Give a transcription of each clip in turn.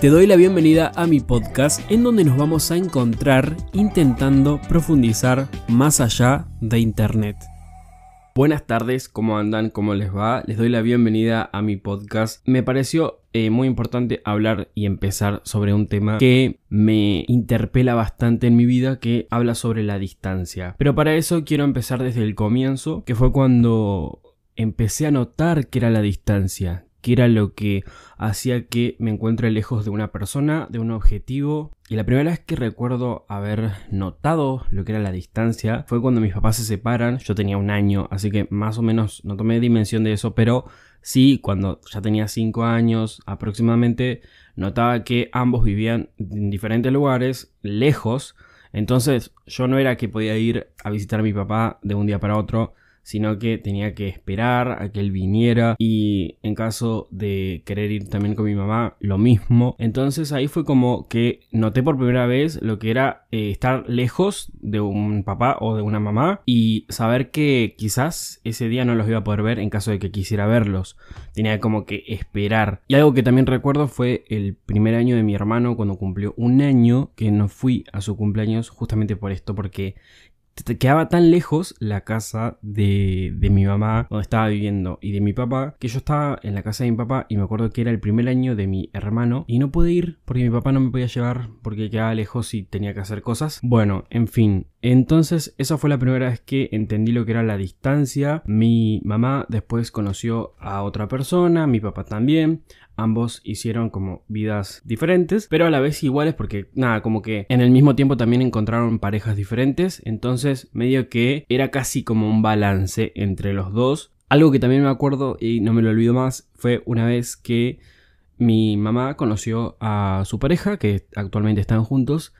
Te doy la bienvenida a mi podcast en donde nos vamos a encontrar intentando profundizar más allá de Internet. Buenas tardes, ¿cómo andan? ¿Cómo les va? Les doy la bienvenida a mi podcast. Me pareció eh, muy importante hablar y empezar sobre un tema que me interpela bastante en mi vida, que habla sobre la distancia. Pero para eso quiero empezar desde el comienzo, que fue cuando empecé a notar que era la distancia, que era lo que hacía que me encuentre lejos de una persona, de un objetivo. Y la primera vez que recuerdo haber notado lo que era la distancia fue cuando mis papás se separan, yo tenía un año, así que más o menos no tomé dimensión de eso, pero sí, cuando ya tenía cinco años aproximadamente, notaba que ambos vivían en diferentes lugares, lejos, entonces yo no era que podía ir a visitar a mi papá de un día para otro, sino que tenía que esperar a que él viniera y en caso de querer ir también con mi mamá, lo mismo. Entonces ahí fue como que noté por primera vez lo que era eh, estar lejos de un papá o de una mamá y saber que quizás ese día no los iba a poder ver en caso de que quisiera verlos. Tenía como que esperar. Y algo que también recuerdo fue el primer año de mi hermano cuando cumplió un año que no fui a su cumpleaños justamente por esto, porque quedaba tan lejos la casa de, de, mi mamá donde estaba viviendo y de mi papá que yo estaba en la casa de mi papá y me acuerdo que era el primer año de mi hermano y no pude ir porque mi papá no me podía llevar porque quedaba lejos y tenía que hacer cosas. Bueno, en fin, entonces esa fue la primera vez que entendí lo que era la distancia. Mi mamá después conoció a otra persona, mi papá también. Ambos hicieron como vidas diferentes, pero a la vez iguales porque nada, como que en el mismo tiempo también encontraron parejas diferentes. Entonces medio que era casi como un balance entre los dos. Algo que también me acuerdo y no me lo olvido más fue una vez que mi mamá conoció a su pareja, que actualmente están juntos,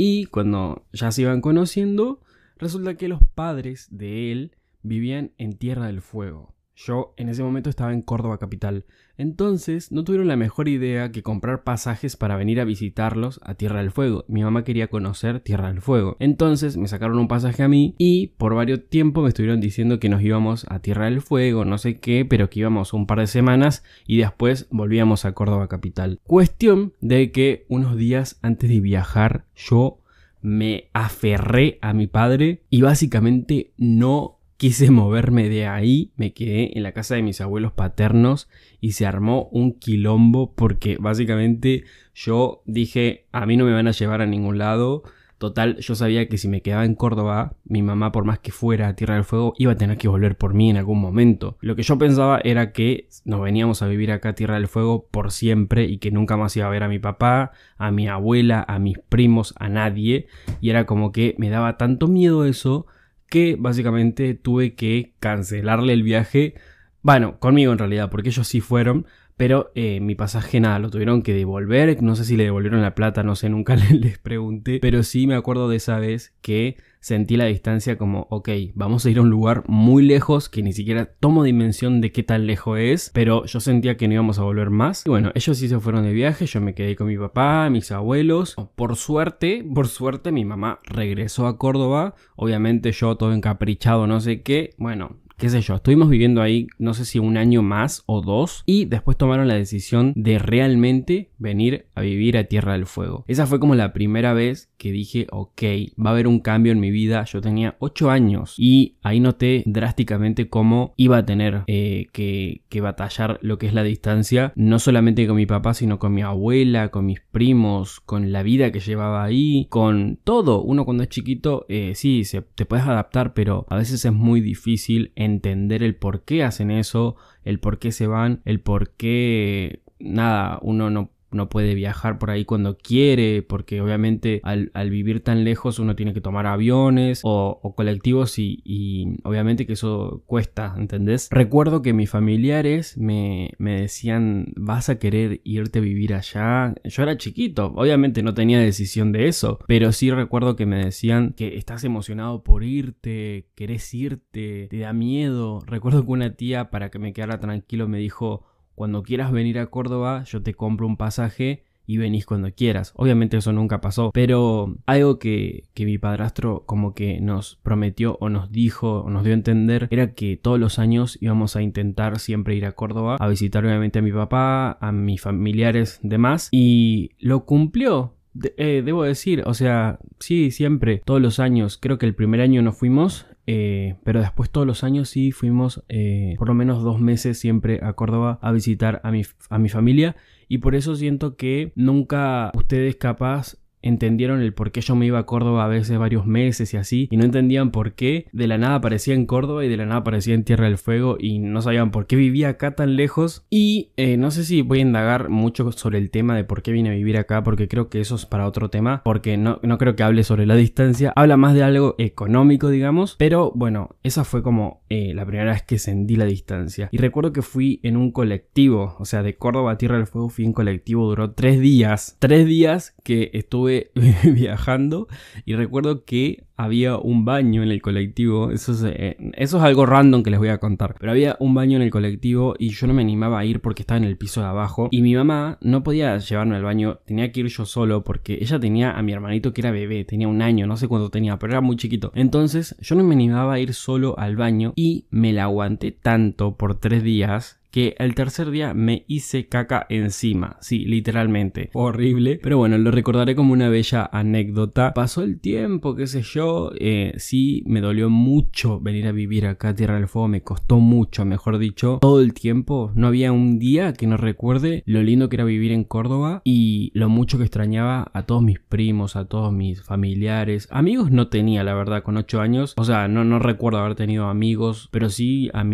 y cuando ya se iban conociendo, resulta que los padres de él vivían en Tierra del Fuego. Yo en ese momento estaba en Córdoba capital, entonces no tuvieron la mejor idea que comprar pasajes para venir a visitarlos a Tierra del Fuego. Mi mamá quería conocer Tierra del Fuego. Entonces me sacaron un pasaje a mí y por varios tiempo me estuvieron diciendo que nos íbamos a Tierra del Fuego, no sé qué, pero que íbamos un par de semanas y después volvíamos a Córdoba capital. Cuestión de que unos días antes de viajar yo me aferré a mi padre y básicamente no quise moverme de ahí, me quedé en la casa de mis abuelos paternos y se armó un quilombo porque básicamente yo dije, a mí no me van a llevar a ningún lado. Total, yo sabía que si me quedaba en Córdoba, mi mamá, por más que fuera a Tierra del Fuego, iba a tener que volver por mí en algún momento. Lo que yo pensaba era que nos veníamos a vivir acá a Tierra del Fuego por siempre y que nunca más iba a ver a mi papá, a mi abuela, a mis primos, a nadie. Y era como que me daba tanto miedo eso que básicamente tuve que cancelarle el viaje. Bueno, conmigo en realidad, porque ellos sí fueron, pero eh, mi pasaje, nada, lo tuvieron que devolver. No sé si le devolvieron la plata, no sé, nunca les pregunté. Pero sí me acuerdo de esa vez que sentí la distancia como, ok, vamos a ir a un lugar muy lejos que ni siquiera tomo dimensión de qué tan lejos es. Pero yo sentía que no íbamos a volver más. Y bueno, ellos sí se fueron de viaje. Yo me quedé con mi papá, mis abuelos. Oh, por suerte, por suerte, mi mamá regresó a Córdoba. Obviamente yo todo encaprichado, no sé qué. Bueno, qué sé yo, estuvimos viviendo ahí no sé si un año más o dos y después tomaron la decisión de realmente venir a vivir a Tierra del Fuego. Esa fue como la primera vez que dije, ok, va a haber un cambio en mi vida. Yo tenía ocho años y ahí noté drásticamente cómo iba a tener eh, que, batallar lo que es la distancia, no solamente con mi papá, sino con mi abuela, con mis primos, con la vida que llevaba ahí, con todo. Uno cuando es chiquito, eh, sí, se, te puedes adaptar, pero a veces es muy difícil entender el por qué hacen eso, el por qué se van, el por qué... Nada, uno no no puede viajar por ahí cuando quiere, porque obviamente al, vivir tan lejos uno tiene que tomar aviones o, colectivos y, obviamente que eso cuesta, ¿entendés? Recuerdo que mis familiares me, me decían, vas a querer irte a vivir allá. Yo era chiquito, obviamente no tenía decisión de eso, pero sí recuerdo que me decían que estás emocionado por irte, querés irte, te da miedo. Recuerdo que una tía para que me quedara tranquilo me dijo, cuando quieras venir a Córdoba, yo te compro un pasaje y venís cuando quieras. Obviamente eso nunca pasó, pero algo que, que, mi padrastro como que nos prometió o nos dijo o nos dio a entender era que todos los años íbamos a intentar siempre ir a Córdoba a visitar obviamente a mi papá, a mis familiares, demás, y lo cumplió. Eh, debo decir, o sea, sí, siempre, todos los años, creo que el primer año no fuimos, eh, pero después todos los años sí fuimos eh, por lo menos dos meses siempre a Córdoba a visitar a mi, a mi familia y por eso siento que nunca ustedes capaz entendieron el por qué yo me iba a Córdoba a veces varios meses y así, y no entendían por qué de la nada aparecía en Córdoba y de la nada aparecía en Tierra del Fuego y no sabían por qué vivía acá tan lejos. Y eh, no sé si voy a indagar mucho sobre el tema de por qué vine a vivir acá, porque creo que eso es para otro tema, porque no, no creo que hable sobre la distancia, habla más de algo económico, digamos, pero bueno, esa fue como eh, la primera vez que sentí la distancia. Y recuerdo que fui en un colectivo, o sea, de Córdoba a Tierra del Fuego fui en colectivo, duró tres días, tres días que estuve viajando y recuerdo que había un baño en el colectivo. Eso es, eh, eso es algo random que les voy a contar. Pero había un baño en el colectivo y yo no me animaba a ir porque estaba en el piso de abajo. Y mi mamá no podía llevarme al baño. Tenía que ir yo solo porque ella tenía a mi hermanito que era bebé. Tenía un año, no sé cuánto tenía, pero era muy chiquito. Entonces yo no me animaba a ir solo al baño y me la aguanté tanto por tres días que el tercer día me hice caca encima, sí, literalmente, horrible, pero bueno, lo recordaré como una bella anécdota. Pasó el tiempo, qué sé yo, eh, sí, me dolió mucho venir a vivir acá a Tierra del Fuego, me costó mucho, mejor dicho, todo el tiempo, no había un día que no recuerde lo lindo que era vivir en Córdoba y lo mucho que extrañaba a todos mis primos, a todos mis familiares, amigos no tenía, la verdad, con 8 años, o sea, no, no recuerdo haber tenido amigos, pero sí a, a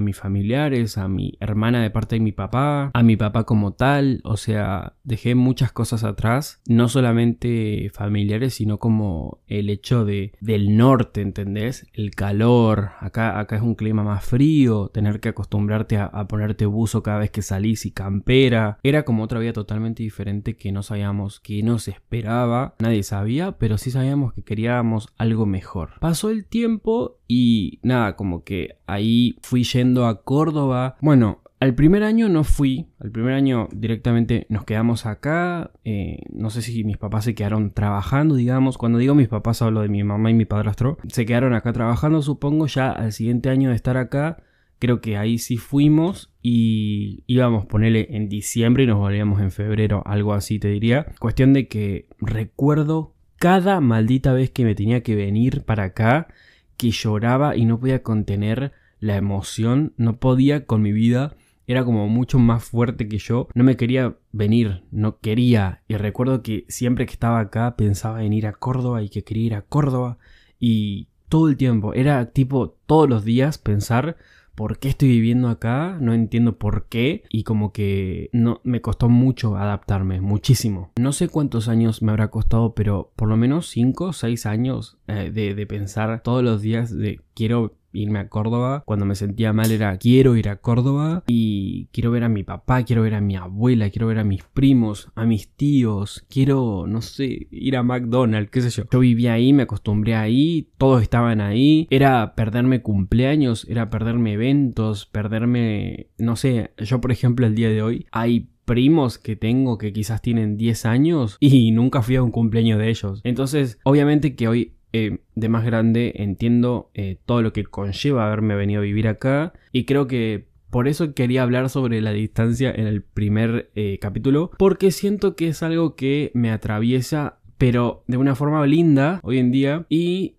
mis familiares, a mi hermana de parte de mi papá, a mi papá como tal, o sea, dejé muchas cosas atrás, no solamente familiares, sino como el hecho de, del norte, ¿entendés? El calor, acá, acá es un clima más frío, tener que acostumbrarte a, ponerte buzo cada vez que salís y campera, era como otra vida totalmente diferente que no sabíamos, que nos esperaba, nadie sabía, pero sí sabíamos que queríamos algo mejor. Pasó el tiempo y nada, como que ahí fui yendo a Córdoba. Bueno, al primer año no fui, al primer año directamente nos quedamos acá, eh, no sé si mis papás se quedaron trabajando, digamos, cuando digo mis papás hablo de mi mamá y mi padrastro, se quedaron acá trabajando supongo, ya al siguiente año de estar acá, creo que ahí sí fuimos y íbamos, ponerle en diciembre y nos volvíamos en febrero, algo así te diría, cuestión de que recuerdo cada maldita vez que me tenía que venir para acá, que lloraba y no podía contener la emoción, no podía con mi vida, era como mucho más fuerte que yo, no me quería venir, no quería, y recuerdo que siempre que estaba acá pensaba en ir a Córdoba y que quería ir a Córdoba, y todo el tiempo, era tipo todos los días pensar por qué estoy viviendo acá, no entiendo por qué y como que no me costó mucho adaptarme, muchísimo. No sé cuántos años me habrá costado, pero por lo menos 5 o 6 años eh, de, de pensar todos los días de quiero irme a Córdoba. Cuando me sentía mal era quiero ir a Córdoba y quiero ver a mi papá, quiero ver a mi abuela, quiero ver a mis primos, a mis tíos, quiero, no sé, ir a McDonald's, qué sé yo. Yo vivía ahí, me acostumbré ahí, todos estaban ahí. Era perderme cumpleaños, era perderme eventos, perderme, no sé, yo por ejemplo el día de hoy hay primos que tengo que quizás tienen 10 años y nunca fui a un cumpleaños de ellos. Entonces, obviamente que hoy eh, de más grande entiendo eh, todo lo que conlleva haberme venido a vivir acá y creo que por eso quería hablar sobre la distancia en el primer eh, capítulo, porque siento que es algo que me atraviesa, pero de una forma linda hoy en día y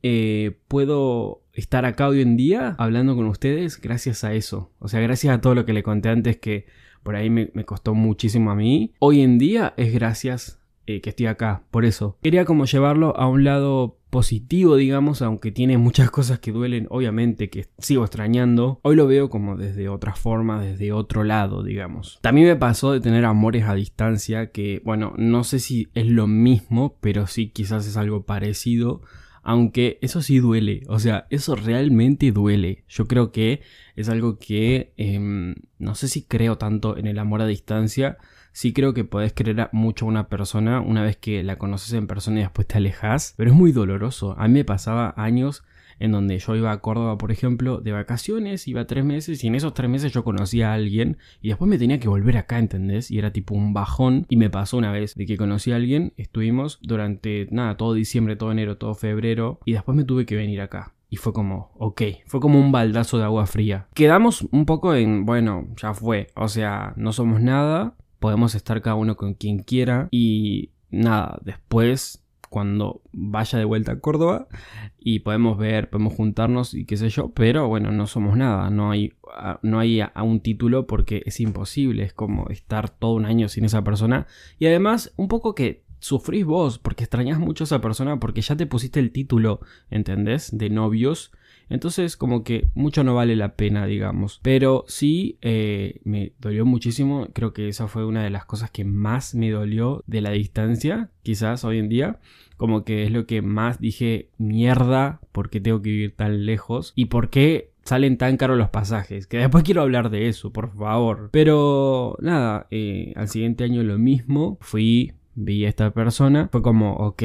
puedo estar acá hoy en día hablando con ustedes gracias a eso. O sea, gracias a todo lo que le conté antes que por ahí me, costó muchísimo a mí. Hoy en día es gracias que estoy acá, por eso. Quería como llevarlo a un lado positivo, digamos, aunque tiene muchas cosas que duelen, obviamente, que sigo extrañando, hoy lo veo como desde otra forma, desde otro lado, digamos. También me pasó de tener amores a distancia, que, bueno, no sé si es lo mismo, pero sí quizás es algo parecido. Aunque eso sí duele, o sea, eso realmente duele. Yo creo que es algo que em, no sé si creo tanto en el amor a distancia, sí creo que podés querer mucho a una persona una vez que la conoces en persona y después te alejas, pero es muy doloroso. A mí me pasaba años en donde yo iba a Córdoba, por ejemplo, de vacaciones, iba tres meses y en esos tres meses yo conocía a alguien y después me tenía que volver acá, ¿entendés? Y era tipo un bajón y me pasó una vez de que conocí a alguien, estuvimos durante, nada, todo diciembre, todo enero, todo febrero y después me tuve que venir acá. Y fue como, ok, fue como un baldazo de agua fría. Quedamos un poco en, bueno, ya fue, o sea, no somos nada, podemos estar cada uno con quien quiera y nada, después cuando vaya de vuelta a Córdoba y podemos ver, podemos juntarnos y qué sé yo, pero bueno, no somos nada, no hay, no hay a, un título porque es imposible, es como estar todo un año sin esa persona y además un poco que sufrís vos porque extrañas mucho a esa persona porque ya te pusiste el título, ¿entendés? De novios entonces como que mucho no vale la pena, digamos. Pero sí eh, me dolió muchísimo, creo que esa fue una de las cosas que más me dolió de la distancia, quizás hoy en día como que es lo que más dije, mierda, ¿por qué tengo que vivir tan lejos? ¿Y por qué salen tan caros los pasajes? Que después quiero hablar de eso, por favor. Pero nada, eh, al siguiente año lo mismo, fui, vi a esta persona, fue como, ok,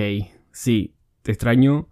sí, te extraño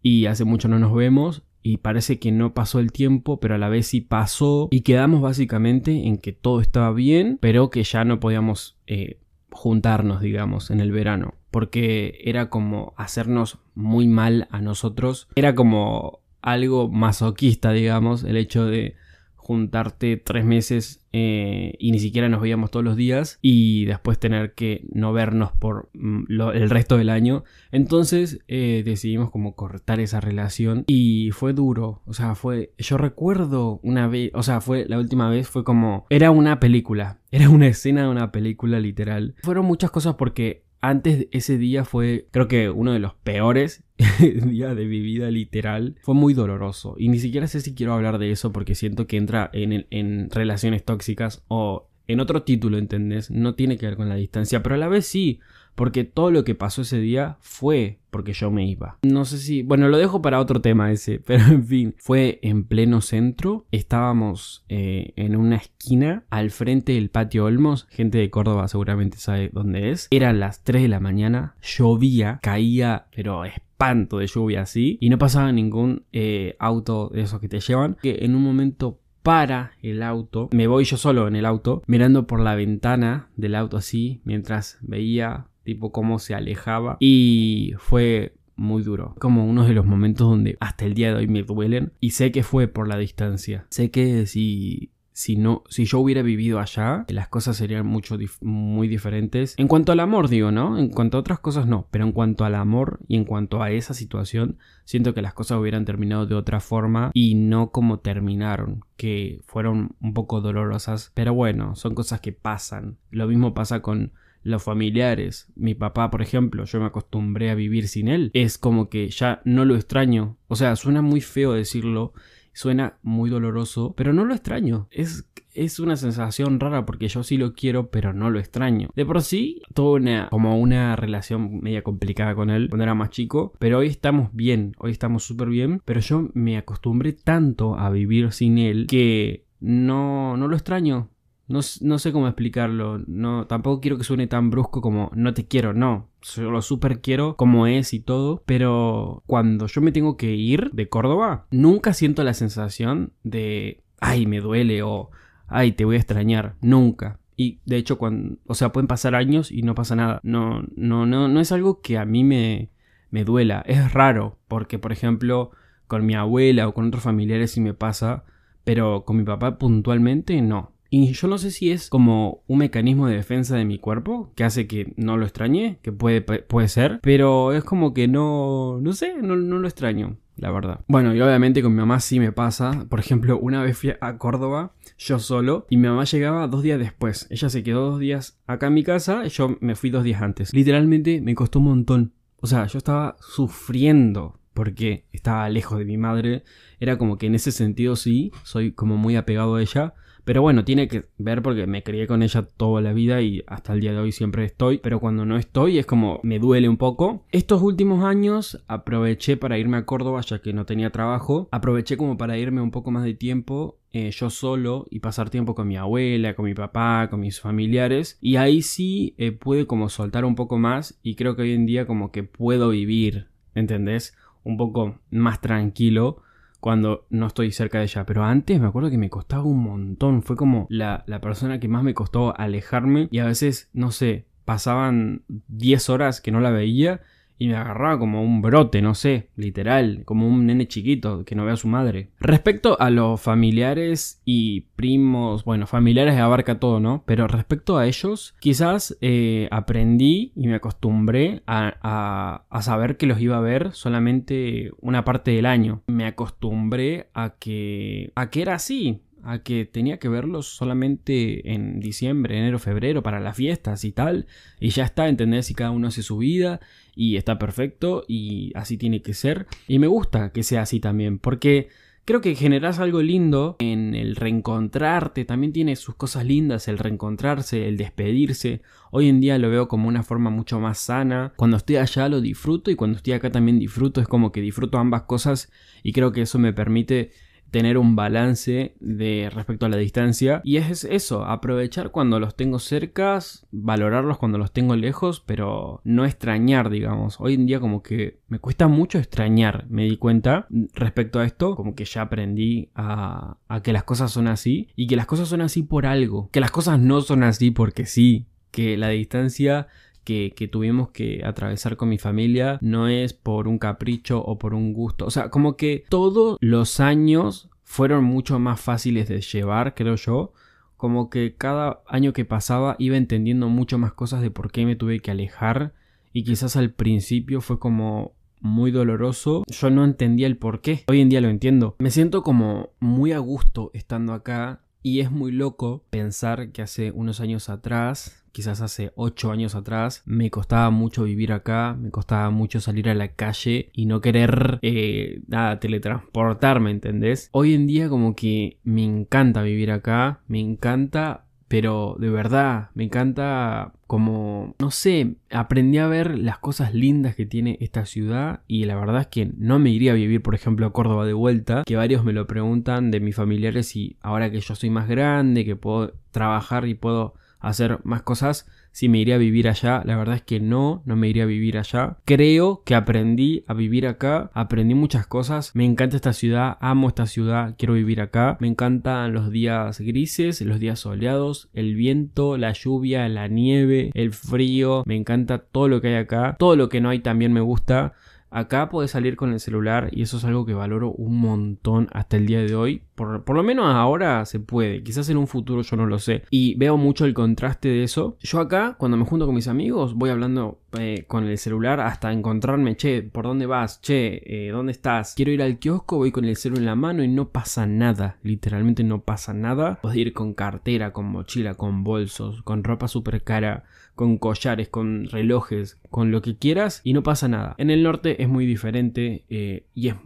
y hace mucho no nos vemos, y parece que no pasó el tiempo, pero a la vez sí pasó y quedamos básicamente en que todo estaba bien, pero que ya no podíamos eh, juntarnos, digamos, en el verano, porque era como hacernos muy mal a nosotros, era como algo masoquista, digamos, el hecho de juntarte tres meses eh, y ni siquiera nos veíamos todos los días y después tener que no vernos por mm, el resto del año. Entonces eh, decidimos como cortar esa relación y fue duro, o sea, fue, yo recuerdo una vez, o sea, fue la última vez, fue como, era una película, era una escena de una película literal. Fueron muchas cosas porque antes ese día fue, creo que uno de los peores días de mi vida literal. Fue muy doloroso y ni siquiera sé si quiero hablar de eso porque siento que entra en, relaciones tóxicas o en otro título, ¿entendés? No tiene que ver con la distancia, pero a la vez sí, porque todo lo que pasó ese día fue porque yo me iba. No sé si, bueno, lo dejo para otro tema ese, pero en fin, fue en pleno centro, estábamos eh, en una esquina al frente del patio Olmos, gente de Córdoba seguramente sabe dónde es, eran las 3 de la mañana, llovía, caía, pero espanto de lluvia así, y no pasaba ningún eh, auto de esos que te llevan, que en un momento para el auto, me voy yo solo en el auto, mirando por la ventana del auto así, mientras veía tipo cómo se alejaba y fue muy duro. Como uno de los momentos donde hasta el día de hoy me duelen y sé que fue por la distancia. Sé que si si no si yo hubiera vivido allá las cosas serían mucho muy diferentes en cuanto al amor digo no en cuanto a otras cosas no pero en cuanto al amor y en cuanto a esa situación siento que las cosas hubieran terminado de otra forma y no como terminaron que fueron un poco dolorosas pero bueno son cosas que pasan lo mismo pasa con los familiares, mi papá, por ejemplo, yo me acostumbré a vivir sin él, es como que ya no lo extraño. O sea, suena muy feo decirlo, suena muy doloroso, pero no lo extraño. Es, es una sensación rara porque yo sí lo quiero, pero no lo extraño. De por sí, tuve como una relación media complicada con él cuando era más chico, pero hoy estamos bien, hoy estamos súper bien, pero yo me acostumbré tanto a vivir sin él que no, no lo extraño, no, sé cómo explicarlo. No, tampoco quiero que suene tan brusco como no te quiero, no. solo lo super quiero como es y todo. Pero cuando yo me tengo que ir de Córdoba, nunca siento la sensación de ay, me duele o ay, te voy a extrañar. Nunca. Y de hecho, cuando, o sea, pueden pasar años y no pasa nada. No, no, no, no es algo que a mí me, me duela. Es raro, porque por ejemplo, con mi abuela o con otros familiares sí me pasa, pero con mi papá puntualmente no y yo no sé si es como un mecanismo de defensa de mi cuerpo que hace que no lo extrañe, que puede, puede ser, pero es como que no, no sé, no, no lo extraño la verdad. Bueno, y obviamente con mi mamá sí me pasa. Por ejemplo, una vez fui a Córdoba, yo solo, y mi mamá llegaba dos días después. Ella se quedó dos días acá en mi casa, yo me fui dos días antes. Literalmente me costó un montón. O sea, yo estaba sufriendo porque estaba lejos de mi madre. Era como que en ese sentido sí, soy como muy apegado a ella. Pero bueno, tiene que ver porque me crié con ella toda la vida y hasta el día de hoy siempre estoy. Pero cuando no estoy es como me duele un poco. Estos últimos años aproveché para irme a Córdoba ya que no tenía trabajo. Aproveché como para irme un poco más de tiempo eh, yo solo y pasar tiempo con mi abuela, con mi papá, con mis familiares. Y ahí sí eh, pude como soltar un poco más y creo que hoy en día como que puedo vivir, ¿entendés? Un poco más tranquilo cuando no estoy cerca de ella. Pero antes me acuerdo que me costaba un montón. Fue como la, la persona que más me costó alejarme. Y a veces, no sé, pasaban 10 horas que no la veía y me agarraba como un brote, no sé, literal, como un nene chiquito que no ve a su madre. Respecto a los familiares y primos, bueno, familiares abarca todo, ¿no? Pero respecto a ellos, quizás eh, aprendí y me acostumbré a, saber que los iba a ver solamente una parte del año. Me acostumbré a que, a que era así. A que tenía que verlos solamente en diciembre, enero, febrero, para las fiestas y tal. Y ya está, entender si cada uno hace su vida y está perfecto y así tiene que ser. Y me gusta que sea así también, porque creo que generas algo lindo en el reencontrarte, también tiene sus cosas lindas el reencontrarse, el despedirse. Hoy en día lo veo como una forma mucho más sana. Cuando estoy allá lo disfruto y cuando estoy acá también disfruto, es como que disfruto ambas cosas y creo que eso me permite tener un balance de respecto a la distancia. Y es eso, aprovechar cuando los tengo cerca, valorarlos cuando los tengo lejos, pero no extrañar, digamos. Hoy en día como que me cuesta mucho extrañar, me di cuenta respecto a esto, como que ya aprendí a, a que las cosas son así y que las cosas son así por algo, que las cosas no son así porque sí, que la distancia que, tuvimos que atravesar con mi familia no es por un capricho o por un gusto. O sea, como que todos los años fueron mucho más fáciles de llevar, creo yo. Como que cada año que pasaba iba entendiendo mucho más cosas de por qué me tuve que alejar. Y quizás al principio fue como muy doloroso. Yo no entendía el por qué. Hoy en día lo entiendo. Me siento como muy a gusto estando acá y es muy loco pensar que hace unos años atrás, quizás hace 8 años atrás, me costaba mucho vivir acá, me costaba mucho salir a la calle y no querer, eh, nada, teletransportarme, ¿entendés? Hoy en día como que me encanta vivir acá, me encanta, pero de verdad, me encanta como, no sé, aprendí a ver las cosas lindas que tiene esta ciudad y la verdad es que no me iría a vivir, por ejemplo, a Córdoba de vuelta, que varios me lo preguntan de mis familiares y ahora que yo soy más grande, que puedo trabajar y puedo hacer más cosas, si me iría a vivir allá. La verdad es que no, no me iría a vivir allá. Creo que aprendí a vivir acá, aprendí muchas cosas. Me encanta esta ciudad, amo esta ciudad, quiero vivir acá. Me encantan los días grises, los días soleados, el viento, la lluvia, la nieve, el frío. Me encanta todo lo que hay acá. Todo lo que no hay también me gusta. Acá podés salir con el celular y eso es algo que valoro un montón hasta el día de hoy. Por, lo menos ahora se puede, quizás en un futuro yo no lo sé. Y veo mucho el contraste de eso. Yo acá, cuando me junto con mis amigos, voy hablando eh, con el celular hasta encontrarme, che, ¿por dónde vas? Che, eh, ¿dónde estás? Quiero ir al kiosco, voy con el celular en la mano y no pasa nada. Literalmente no pasa nada. Podés ir con cartera, con mochila, con bolsos, con ropa súper cara con collares, con relojes, con lo que quieras y no pasa nada. En el norte es muy diferente eh, y es,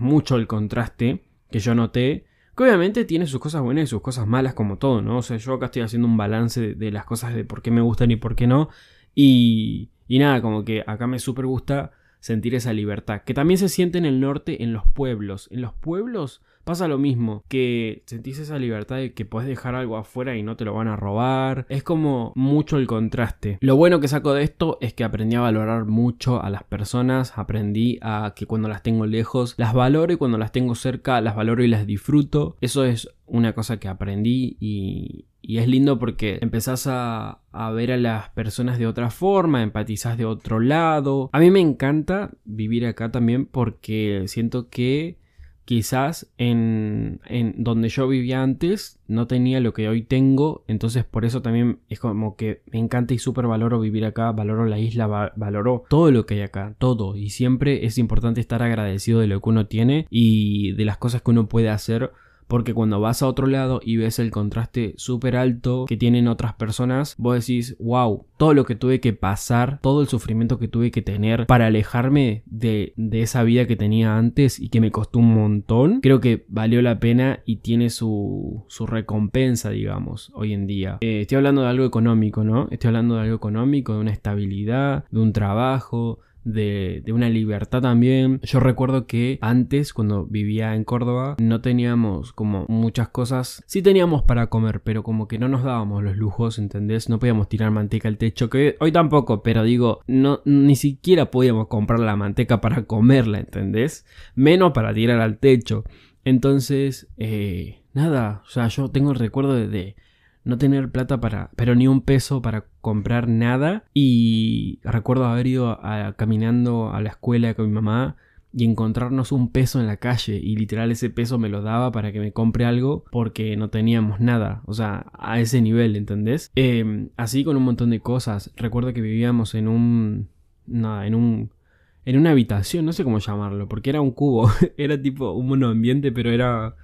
mucho el contraste que yo noté. Que obviamente tiene sus cosas buenas y sus cosas malas como todo, ¿no? O sea, yo acá estoy haciendo un balance de, las cosas de por qué me gustan y por qué no. Y, y nada, como que acá me súper gusta sentir esa libertad, que también se siente en el norte, en los pueblos. En los pueblos pasa lo mismo, que sentís esa libertad de que podés dejar algo afuera y no te lo van a robar. Es como mucho el contraste. Lo bueno que saco de esto es que aprendí a valorar mucho a las personas, aprendí a que cuando las tengo lejos las valoro y cuando las tengo cerca las valoro y las disfruto. Eso es una cosa que aprendí y y es lindo porque empezás a, ver a las personas de otra forma, empatizás de otro lado. A mí me encanta vivir acá también porque siento que quizás en, en donde yo vivía antes no tenía lo que hoy tengo. Entonces por eso también es como que me encanta y súper valoro vivir acá, valoro la isla, valoro todo lo que hay acá, todo. Y siempre es importante estar agradecido de lo que uno tiene y de las cosas que uno puede hacer porque cuando vas a otro lado y ves el contraste súper alto que tienen otras personas, vos decís, wow, todo lo que tuve que pasar, todo el sufrimiento que tuve que tener para alejarme de, esa vida que tenía antes y que me costó un montón, creo que valió la pena y tiene su, recompensa, digamos, hoy en día. Eh, estoy hablando de algo económico, ¿no? Estoy hablando de algo económico, de una estabilidad, de un trabajo, de, una libertad también. Yo recuerdo que antes, cuando vivía en Córdoba, no teníamos como muchas cosas. Sí teníamos para comer, pero como que no nos dábamos los lujos, ¿entendés? No podíamos tirar manteca al techo, que hoy tampoco, pero digo, no, ni siquiera podíamos comprar la manteca para comerla, ¿entendés? Menos para tirar al techo. Entonces, eh, nada, o sea, yo tengo el recuerdo de no tener plata para, pero ni un peso para comprar nada. Y recuerdo haber ido a, caminando a la escuela con mi mamá y encontrarnos un peso en la calle y literal ese peso me lo daba para que me compre algo porque no teníamos nada, o sea, a ese nivel, ¿entendés? Em, así con un montón de cosas. Recuerdo que vivíamos en un... nada, en un... en una habitación, no sé cómo llamarlo, porque era un cubo, era tipo un monoambiente, pero era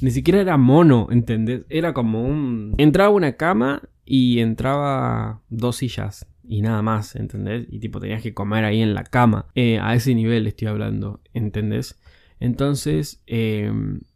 ni siquiera era mono, ¿entendés? Era como un... Entraba una cama y entraba dos sillas y nada más, ¿entendés? Y tipo tenías que comer ahí en la cama. Eh, a ese nivel estoy hablando, ¿entendés? Entonces, eh,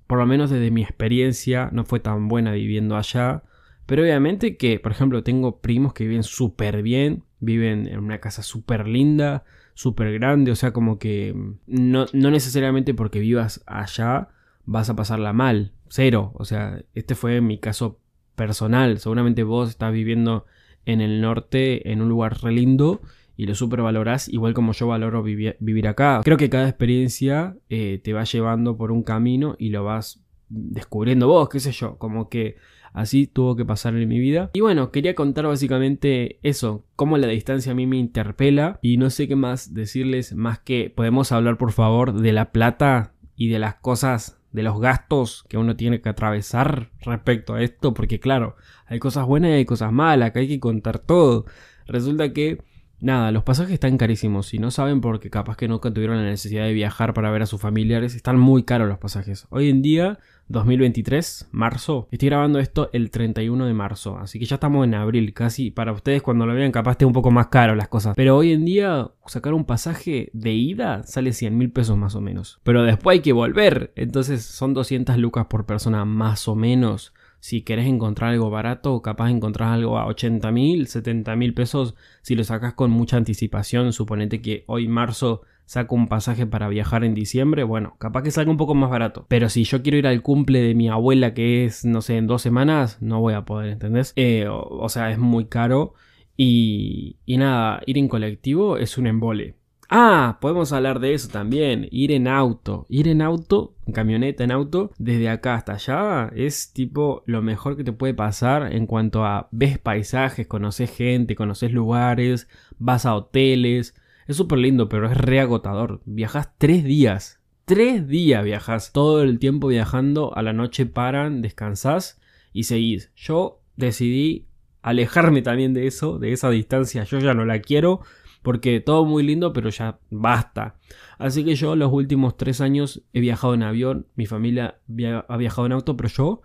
por lo menos desde mi experiencia, no fue tan buena viviendo allá. Pero obviamente que, por ejemplo, tengo primos que viven súper bien, viven en una casa súper linda, súper grande, o sea, como que no, no necesariamente porque vivas allá vas a pasarla mal, cero. O sea, este fue mi caso personal. Seguramente vos estás viviendo en el norte, en un lugar re lindo, y lo supervalorás, igual como yo valoro vivir acá. Creo que cada experiencia eh, te va llevando por un camino y lo vas descubriendo vos, qué sé yo, como que así tuvo que pasar en mi vida. Y bueno, quería contar básicamente eso, cómo la distancia a mí me interpela y no sé qué más decirles más que podemos hablar por favor de la plata y de las cosas de los gastos que uno tiene que atravesar respecto a esto, porque claro, hay cosas buenas y hay cosas malas, que hay que contar todo. Resulta que Nada, los pasajes están carísimos. Si no saben porque capaz que nunca tuvieron la necesidad de viajar para ver a sus familiares, están muy caros los pasajes. Hoy en día, 2023, marzo, estoy grabando esto el 31 de marzo, así que ya estamos en abril casi. Para ustedes cuando lo vean capaz esté un poco más caro las cosas. Pero hoy en día sacar un pasaje de ida sale 100 mil pesos más o menos. Pero después hay que volver. Entonces son 200 lucas por persona más o menos si querés encontrar algo barato, capaz encontrás algo a 80 mil, 70 mil pesos. Si lo sacas con mucha anticipación, suponete que hoy marzo saco un pasaje para viajar en diciembre, bueno, capaz que salga un poco más barato. Pero si yo quiero ir al cumple de mi abuela, que es, no sé, en dos semanas, no voy a poder, ¿entendés? Eh, o, sea, es muy caro. Y, y nada, ir en colectivo es un embole. Ah, podemos hablar de eso también. Ir en auto. Ir en auto, en camioneta, en auto, desde acá hasta allá es tipo lo mejor que te puede pasar en cuanto a ves paisajes, conoces gente, conoces lugares, vas a hoteles. Es súper lindo, pero es reagotador. Viajas tres días. Tres días viajas. Todo el tiempo viajando. A la noche paran, descansas y seguís. Yo decidí alejarme también de eso, de esa distancia. Yo ya no la quiero porque todo muy lindo, pero ya basta. Así que yo los últimos tres años he viajado en avión, mi familia ha viajado en auto, pero yo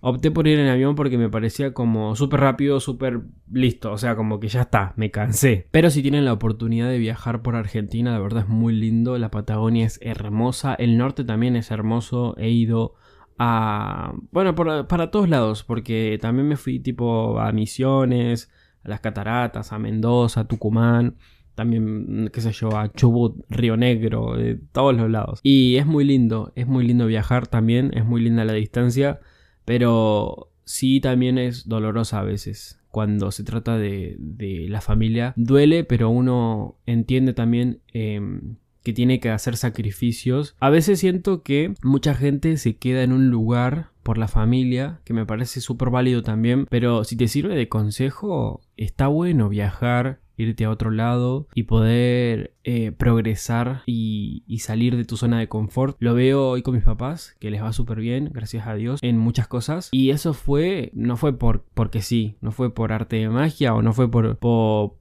opté por ir en avión porque me parecía como súper rápido, súper listo, o sea, como que ya está, me cansé. Pero si tienen la oportunidad de viajar por Argentina, la verdad es muy lindo, la Patagonia es hermosa, el norte también es hermoso, he ido... A, bueno, para todos lados, porque también me fui tipo a Misiones, a las Cataratas, a Mendoza, a Tucumán también, mm, qué sé yo, a Chubut, Río Negro, de todos los lados. Y es muy lindo, es muy lindo viajar también, es muy linda la distancia, pero sí también es dolorosa a veces. Cuando se trata de, de la familia, duele, pero uno entiende también em, que tiene que hacer sacrificios. A veces siento que mucha gente se queda en un lugar por la familia, que me parece súper válido también, pero si te sirve de consejo, está bueno viajar, irte a otro lado y poder eh, progresar y, salir de tu zona de confort. Lo veo hoy con mis papás, que les va súper bien, gracias a Dios, en muchas cosas. Y eso fue, no fue por, porque sí, no fue por arte de magia o no fue por,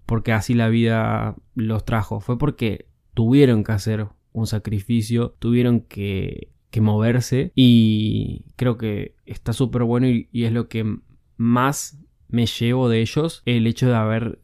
porque así la vida los trajo, fue porque tuvieron que hacer un sacrificio, tuvieron que, que moverse y creo que está súper bueno y, es lo que más me llevo de ellos, el hecho de haber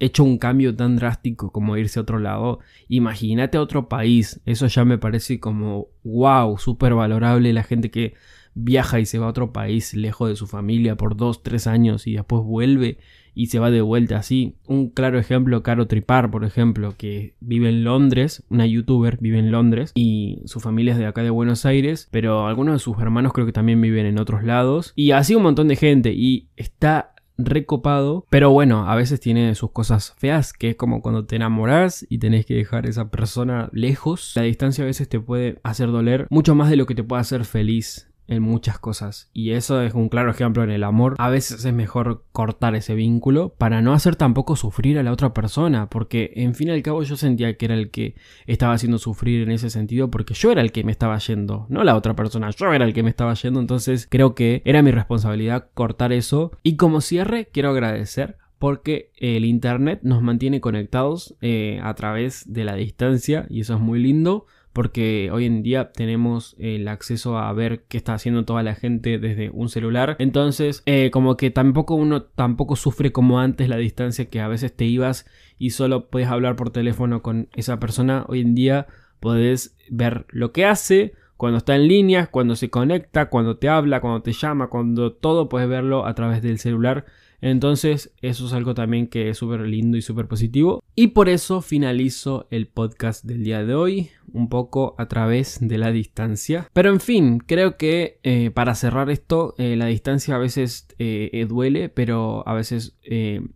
hecho un cambio tan drástico como irse a otro lado, imagínate a otro país. Eso ya me parece como, wow, súper valorable la gente que viaja y se va a otro país lejos de su familia por dos, tres años y después vuelve y se va de vuelta así. Un claro ejemplo, Caro Tripar, por ejemplo, que vive en Londres, una youtuber vive en Londres y su familia es de acá de Buenos Aires, pero algunos de sus hermanos creo que también viven en otros lados y así un montón de gente y está recopado, pero bueno, a veces tiene sus cosas feas, que es como cuando te enamoras y tenés que dejar a esa persona lejos. La distancia a veces te puede hacer doler mucho más de lo que te puede hacer feliz en muchas cosas. Y eso es un claro ejemplo en el amor. A veces es mejor cortar ese vínculo para no hacer tampoco sufrir a la otra persona, porque en fin y al cabo yo sentía que era el que estaba haciendo sufrir en ese sentido, porque yo era el que me estaba yendo, no la otra persona, yo era el que me estaba yendo, entonces creo que era mi responsabilidad cortar eso. Y como cierre, quiero agradecer porque el Internet nos mantiene conectados eh, a través de la distancia y eso es muy lindo porque hoy en día tenemos el acceso a ver qué está haciendo toda la gente desde un celular. Entonces, eh, como que tampoco uno tampoco sufre como antes la distancia que a veces te ibas y solo puedes hablar por teléfono con esa persona. Hoy en día podés ver lo que hace, cuando está en línea, cuando se conecta, cuando te habla, cuando te llama, cuando todo puedes verlo a través del celular. Entonces, eso es algo también que es súper lindo y súper positivo. Y por eso finalizo el podcast del día de hoy, un poco a través de la distancia. Pero en fin, creo que eh, para cerrar esto, eh, la distancia a veces eh, duele, pero a veces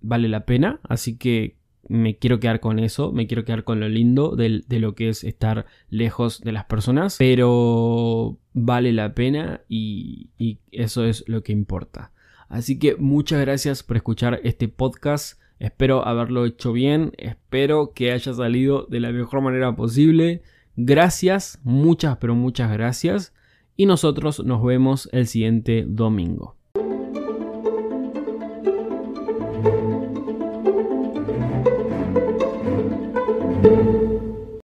vale la pena. Así que me quiero quedar con eso, me quiero quedar con lo lindo de, lo que es estar lejos de las personas, pero vale la pena y eso es lo que importa. Así que muchas gracias por escuchar este podcast. Espero haberlo hecho bien. Espero que haya salido de la mejor manera posible. Gracias, muchas pero muchas gracias. Y nosotros nos vemos el siguiente domingo.